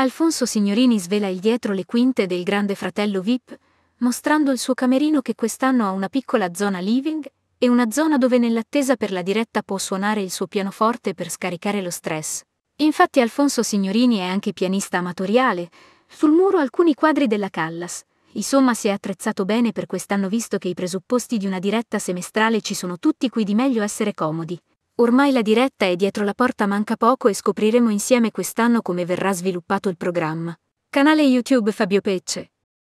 Alfonso Signorini svela il dietro le quinte del grande fratello VIP, mostrando il suo camerino che quest'anno ha una piccola zona living e una zona dove nell'attesa per la diretta può suonare il suo pianoforte per scaricare lo stress. Infatti Alfonso Signorini è anche pianista amatoriale, sul muro alcuni quadri della Callas. Insomma si è attrezzato bene per quest'anno visto che i presupposti di una diretta semestrale ci sono tutti qui di meglio essere comodi. Ormai la diretta è dietro la porta manca poco e scopriremo insieme quest'anno come verrà sviluppato il programma. Canale YouTube Fabio Pecce.